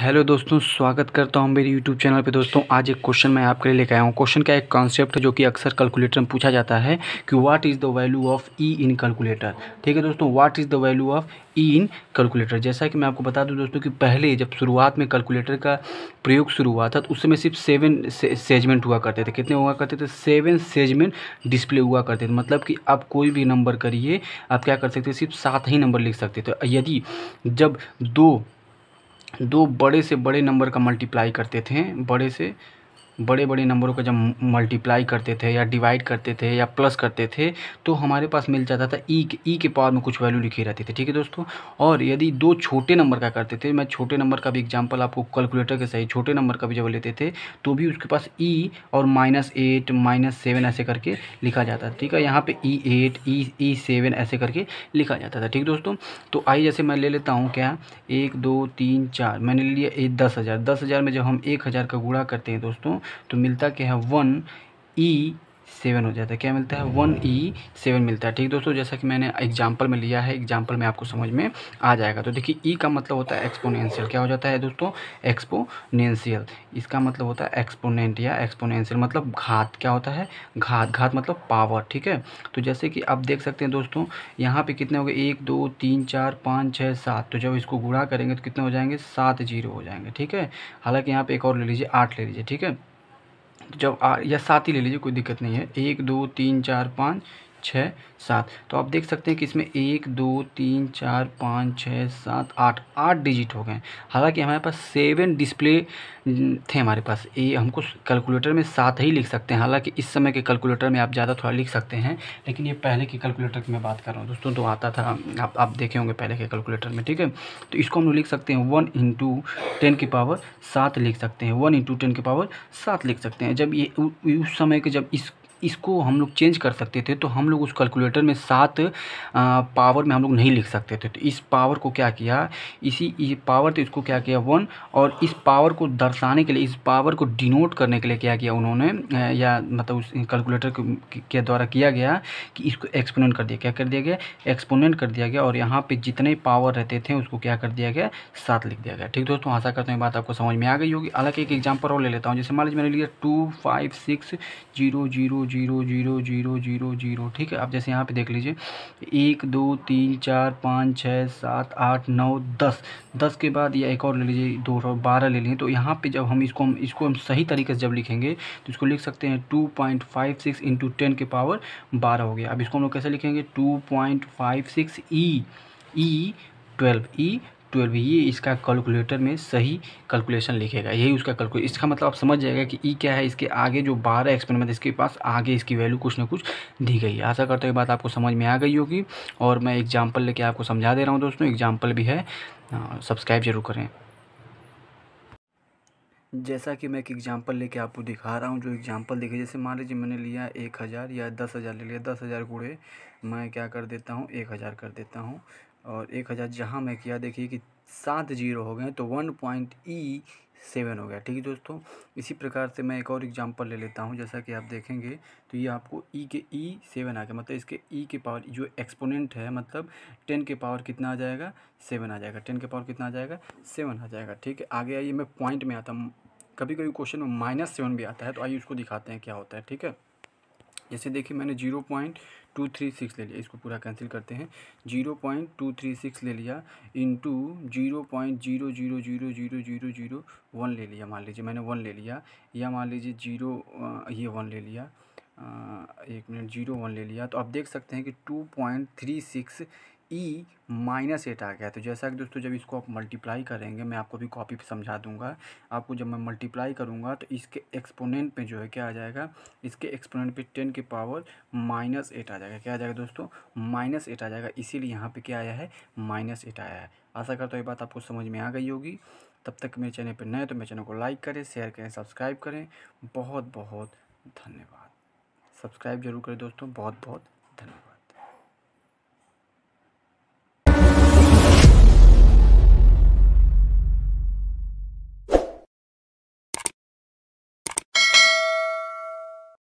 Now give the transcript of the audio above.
hello दोस्तों स्वागत करता हूं मेरे यूट्यूब चैनल पे दोस्तों आज एक क्वेश्चन मैं आपके लिए लेकर आया हूं क्वेश्चन का एक कॉन्सेप्ट जो कि अक्सर कैलकुलेटर में पूछा जाता है कि what is the value of e in calculator ठीक है दोस्तों what is the value of e in calculator जैसा कि मैं आपको बता दूँ दोस्तों कि पहले जब शुरुआत में कैलकुलेटर का प्रयोग शुरू हुआ था तो उस समय सिर्फ सेवन से, सेजमेंट हुआ करते थे कितने हुआ करते थे सेवन सेजमेंट डिस्प्ले हुआ करते थे मतलब कि आप कोई भी नंबर करिए आप क्या कर सकते सिर्फ सात ही नंबर लिख सकते थे यदि जब दो दो बड़े से बड़े नंबर का मल्टीप्लाई करते थे बड़े से बड़े बड़े नंबरों को जब मल्टीप्लाई करते थे या डिवाइड करते थे या प्लस करते थे तो हमारे पास मिल जाता था ई e के ई e के पावर में कुछ वैल्यू लिखी रहती थी ठीक है दोस्तों और यदि दो छोटे नंबर का करते थे मैं छोटे नंबर का भी एग्जाम्पल आपको कैलकुलेटर के सही छोटे नंबर का भी जब लेते थे तो भी उसके पास ई e और माइनस एट माइनस सेवन ऐसे करके लिखा जाता था ठीक है यहाँ पे ई एट ई ई सेवन ऐसे करके लिखा जाता था ठीक दोस्तों तो आई जैसे मैं ले लेता हूँ क्या एक दो तीन चार मैंने लिया एक दस हज़ार दस हज़ार में जब हम एक हज़ार का गुणा करते हैं दोस्तों तो मिलता क्या है वन ई सेवन हो जाता है क्या मिलता है वन ई सेवन मिलता है ठीक दोस्तों जैसा कि मैंने एग्जाम्पल में लिया है एग्जाम्पल में आपको समझ में आ जाएगा तो देखिए ई का मतलब होता है एक्सपोनेंशियल क्या हो जाता है दोस्तों एक्सपोनेंशियल इसका मतलब होता है एक्सपोनेंट या एक्सपोनेंशियल मतलब घात क्या होता है घात घात मतलब पावर ठीक है तो जैसे कि आप देख सकते हैं दोस्तों यहाँ पर कितने हो गए एक दो तीन चार पाँच छः सात तो जब इसको गुड़ा करेंगे तो कितने हो जाएंगे सात जीरो हो जाएंगे ठीक है हालाँकि यहाँ पर एक और ले लीजिए आठ ले लीजिए ठीक है जब आ या साथ ही ले लीजिए कोई दिक्कत नहीं है एक दो तीन चार पाँच छः सात तो आप देख सकते हैं कि इसमें एक दो तीन चार पाँच छः सात आठ आठ डिजिट हो गए हालांकि हमारे पास सेवन डिस्प्ले थे हमारे पास ये हमको कैलकुलेटर में सात ही लिख सकते हैं हालांकि इस समय के कैलकुलेटर में आप ज़्यादा थोड़ा लिख सकते हैं लेकिन ये पहले के कैलकुलेटर की मैं बात कर रहा हूँ दोस्तों तो आता था आप आप देखे होंगे पहले के कैलकुलेटर में ठीक है तो इसको हम लोग लिख सकते हैं वन इंटू टेन की पावर सात लिख सकते हैं वन इंटू टेन की पावर सात लिख सकते हैं जब ये उस समय के जब इस इसको हम लोग चेंज कर सकते थे तो हम लोग उस कैलकुलेटर में सात पावर में हम लोग नहीं लिख सकते थे तो इस पावर को क्या किया इसी इस पावर तो इसको क्या किया वन और इस पावर को दर्शाने के लिए इस पावर को डिनोट करने के लिए क्या किया उन्होंने या मतलब उस कैलकुलेटर के द्वारा किया गया कि इसको एक्सपोनेंट कर दिया क्या कर दिया गया एक्सपोनेंट कर दिया गया और यहाँ पर जितने पावर रहते थे उसको क्या कर दिया गया सात लिख दिया गया ठीक दोस्तों आशा करते हैं बात आपको समझ में आ गई होगी हालांकि एक एग्जाम्पल और ले लेता हूँ जैसे मान लीजिए मैंने लिया two five six zero zero zero zero zero zero zero ठीक है आप जैसे यहाँ पे देख लीजिए एक दो तीन चार पाँच छः सात आठ नौ दस दस के बाद या एक और ले लीजिए दो सौ बारह ले लीजिए तो यहाँ पे जब हम इसको हम इसको हम सही तरीके से जब लिखेंगे तो इसको लिख सकते हैं two point five six into ten के पावर बारह हो गया अब इसको हम लोग कैसे लिखेंगे two point five six e e twelve e twelve ये इसका कैलकुलेटर में सही कैलकुलेशन लिखेगा यही उसका कैलकुलेट इसका मतलब आप समझ जाएगा कि ई e क्या है इसके आगे जो बारह एक्सपेरिमेंट इसके पास आगे इसकी वैल्यू कुछ ना कुछ दी गई है आशा करते हुए बात आपको समझ में आ गई होगी और मैं एग्जाम्पल लेके आपको समझा दे रहा हूँ दोस्तों एग्जाम्पल भी है सब्सक्राइब जरूर करें जैसा कि मैं एक एग्जांपल लेके आपको दिखा रहा हूँ जो एग्जांपल देखिए जैसे मान लीजिए मैंने लिया एक हज़ार या दस हज़ार ले लिया दस हज़ार कूड़े मैं क्या कर देता हूँ एक हज़ार कर देता हूँ और एक हज़ार जहाँ मैं किया देखिए कि सात जीरो हो गए तो वन पॉइंट ई सेवन हो गया ठीक है दोस्तों इसी प्रकार से मैं एक और एग्जांपल ले लेता हूँ जैसा कि आप देखेंगे तो ये आपको ई e के ई e सेवन आ गया मतलब इसके ई e के पावर जो एक्सपोनेंट है मतलब टेन के पावर कितना आ जाएगा सेवन आ जाएगा टेन के पावर कितना आ जाएगा सेवन आ जाएगा ठीक है आगे आइए मैं पॉइंट में आता हूँ कभी कभी क्वेश्चन में माइनस सेवन भी आता है तो आइए उसको दिखाते हैं क्या होता है ठीक है जैसे देखिए मैंने zero point two three six ले लिया इसको पूरा कैंसिल करते हैं zero point two three six ले लिया into zero point zero zero zero zero zero zero one ले लिया मान लीजिए मैंने वन ले लिया या मान लीजिए जीरो ये वन ले लिया एक मिनट जीरो वन ले लिया तो आप देख सकते हैं कि two point three six e minus eight आ गया तो जैसा कि दोस्तों जब इसको आप मल्टीप्लाई करेंगे मैं आपको भी कॉपी पे समझा दूंगा आपको जब मैं मल्टीप्लाई करूंगा तो इसके एक्सपोनेंट पे जो है क्या आ जाएगा इसके एक्सपोनेंट पे टेन के पावर माइनस एट आ जाएगा क्या आ जाएगा दोस्तों माइनस एट आ जाएगा इसीलिए यहाँ पर क्या आया है माइनस एट आया है आशा करता हूँ ये बात आपको समझ में आ गई होगी तब तक मेरे चैनल पर नए तो मेरे चैनल को लाइक करें शेयर करें सब्सक्राइब करें बहुत बहुत धन्यवाद सब्सक्राइब जरूर करें दोस्तों बहुत बहुत धन्यवाद